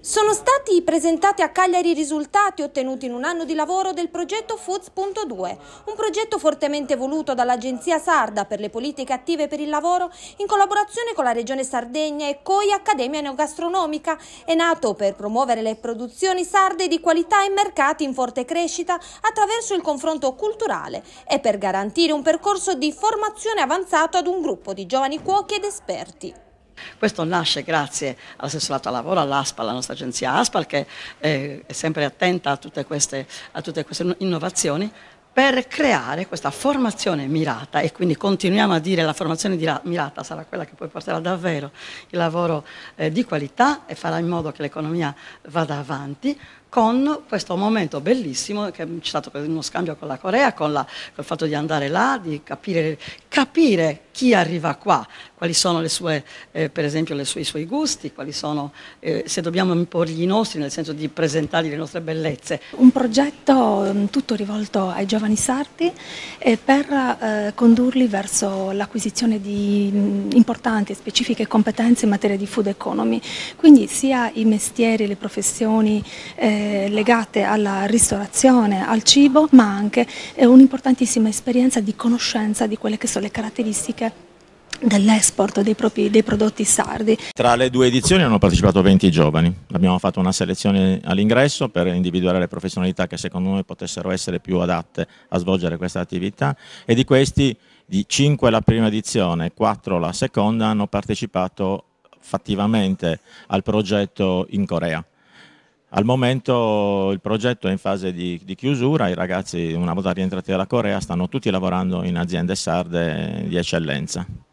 Sono stati presentati a Cagliari i risultati ottenuti in un anno di lavoro del progetto Foods.2, un progetto fortemente voluto dall'Agenzia Sarda per le politiche attive per il lavoro in collaborazione con la Regione Sardegna e COI Accademia Neogastronomica. È nato per promuovere le produzioni sarde di qualità e mercati in forte crescita attraverso il confronto culturale e per garantire un percorso di formazione avanzato ad un gruppo di giovani cuochi ed esperti. Questo nasce grazie all'assessorato al lavoro, all'ASPAL, alla nostra agenzia ASPAL che eh, è sempre attenta a tutte queste, a tutte queste innovazioni per creare questa formazione mirata e quindi continuiamo a dire la formazione mirata sarà quella che poi porterà davvero il lavoro eh, di qualità e farà in modo che l'economia vada avanti con questo momento bellissimo che c'è stato uno scambio con la Corea, con la, col fatto di andare là, di capire capire chi arriva qua, quali sono sue, eh, per esempio sue, i suoi gusti, sono, eh, se dobbiamo imporgli i nostri, nel senso di presentargli le nostre bellezze. Un progetto mm, tutto rivolto ai giovani sarti eh, per eh, condurli verso l'acquisizione di mh, mm, importanti e specifiche competenze in materia di food economy, quindi sia i mestieri, le professioni eh, legate alla ristorazione, al cibo, ma anche eh, un'importantissima esperienza di conoscenza di quelle che sono le le caratteristiche dell'export dei, dei, prodotti sardi. Tra le due edizioni hanno partecipato 20 giovani, abbiamo fatto una selezione all'ingresso per individuare le professionalità che secondo noi potessero essere più adatte a svolgere questa attività e di questi di 5 alla prima edizione e 4 alla seconda hanno partecipato fattivamente al progetto in Corea. Al momento il progetto è in fase di, di, chiusura, i ragazzi una volta rientrati dalla Corea stanno tutti lavorando in aziende sarde di eccellenza.